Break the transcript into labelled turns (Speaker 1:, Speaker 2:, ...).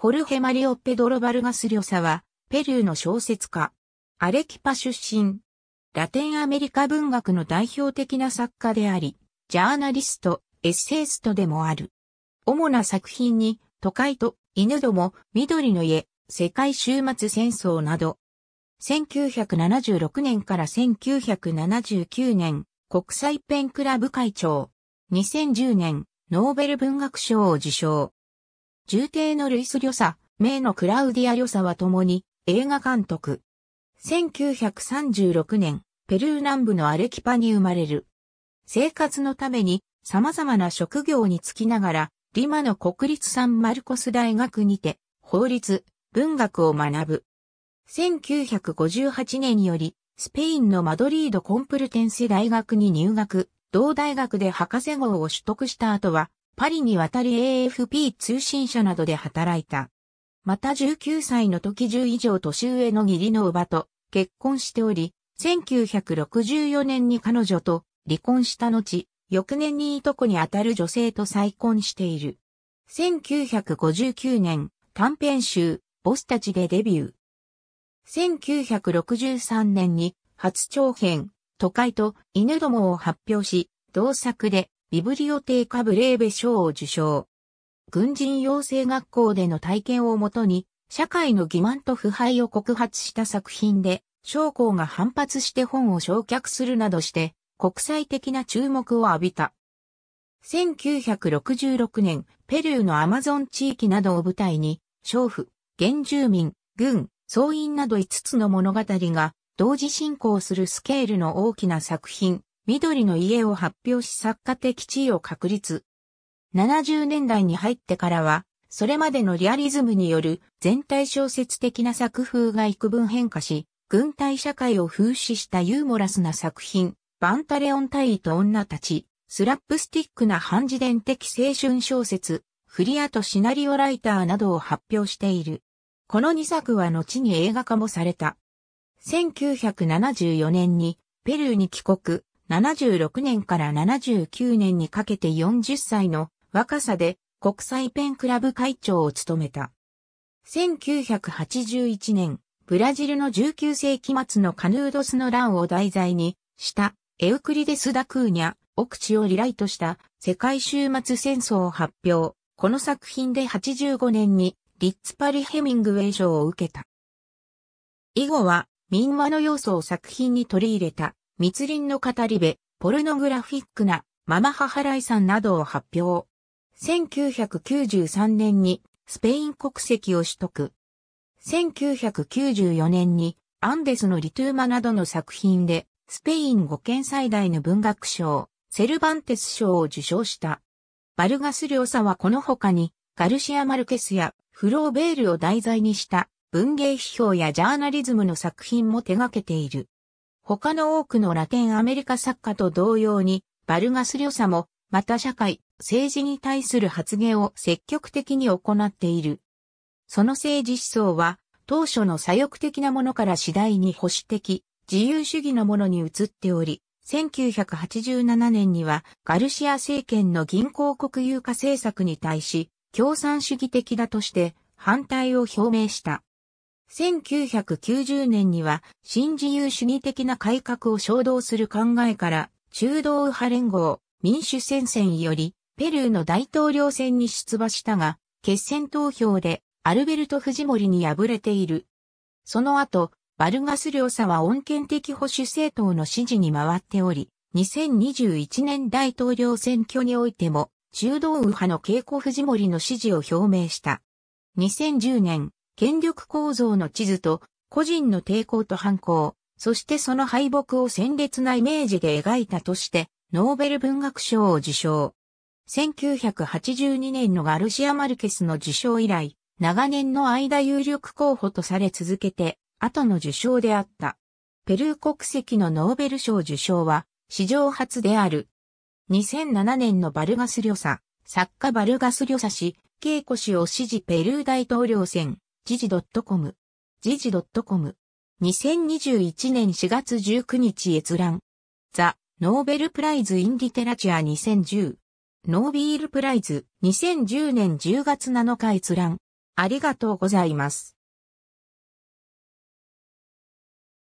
Speaker 1: ホルヘ・マリオ・ペドロ・バルガス・リョサは、ペルーの小説家。アレキパ出身。ラテンアメリカ文学の代表的な作家であり、ジャーナリスト、エッセイストでもある。主な作品に、都会と犬ども、緑の家、世界終末戦争など、1976年から1979年、国際ペンクラブ会長、2010年、ノーベル文学賞を受賞。重帝のルイス・リョサ、名のクラウディア・リョサは共に映画監督。1936年、ペルー南部のアレキパに生まれる。生活のために様々な職業に就きながら、リマの国立サンマルコス大学にて、法律、文学を学ぶ。1958年より、スペインのマドリードコンプルテンセ大学に入学、同大学で博士号を取得した後は、パリに渡り AFP 通信社などで働いた。また19歳の時10以上年上の義理の叔母と結婚しており、1964年に彼女と離婚した後、翌年にいとこにあたる女性と再婚している。1959年、短編集、ボスたちでデビュー。1963年に初長編、都会と犬どもを発表し、同作でビブリオテーカ・ブレーベ賞を受賞。軍人養成学校での体験をもとに、社会の欺瞞と腐敗を告発した作品で、将校が反発して本を焼却するなどして、国際的な注目を浴びた。1966年、ペルーのアマゾン地域などを舞台に、娼婦、原住民、軍、総員など5つの物語が同時進行するスケールの大きな作品、緑の家を発表し作家的地位を確立。70年代に入ってからは、それまでのリアリズムによる全体小説的な作風が幾分変化し、軍隊社会を風刺したユーモラスな作品、バンタレオン隊尉と女たち、スラップスティックな半自伝的青春小説、フリアとシナリオライターなどを発表している。この2作は後に映画化もされた。1974年にペルーに帰国、76年から79年にかけて40歳の若さで国際ペンクラブ会長を務めた。1981年、ブラジルの19世紀末のカヌードスの乱を題材にしたエウクリデス・ダ・クーニャ、奥地をリライトした世界終末戦争を発表。この作品で85年にリッツ・パリ・ヘミングウェイ賞を受けた。以後は民話の要素を作品に取り入れた密林の語り部、ポルノグラフィックな、ママハハライさんなどを発表。1993年に、スペイン国籍を取得。1994年に、アンデスのリトゥーマなどの作品で、スペイン語圏最大の文学賞、セルバンテス賞を受賞した。バルガス・リョサはこの他に、ガルシア・マルケスやフローベールを題材にした文芸批評やジャーナリズムの作品も手掛けている。他の多くのラテンアメリカ作家と同様に、バルガス・リョサも、また社会、政治に対する発言を積極的に行っている。その政治思想は、当初の左翼的なものから次第に保守的、自由主義のものに移っており、1987年にはガルシア政権の銀行国有化政策に対し、共産主義的だとして反対を表明した。1990年には新自由主義的な改革を衝動する考えから中道右派連合民主戦線よりペルーの大統領選に出馬したが決戦投票でアルベルト・フジモリに敗れている。その後、バルガス・リョサは穏健的保守政党の支持に回っており、2021年大統領選挙においても中道右派の稽古フジモリの支持を表明した。2010年、権力構造の地図と、個人の抵抗と反抗、そしてその敗北を鮮烈なイメージで描いたとして、ノーベル文学賞を受賞。1982年のガルシア・マルケスの受賞以来、長年の間有力候補とされ続けて、後の受賞であった。ペルー国籍のノーベル賞受賞は、史上初である。2007年のバルガス・リョサ、作家バルガス・リョサ氏、ケイコ氏を支持ペルー大統領選、ジジドッ時事 c ジ m 時事 .com。2021年4月19日閲覧。ザ・ノーベルプライズ・イン・リテラチュア2010。ノービールプライズ2010年10月7日閲覧。ありがとうございます。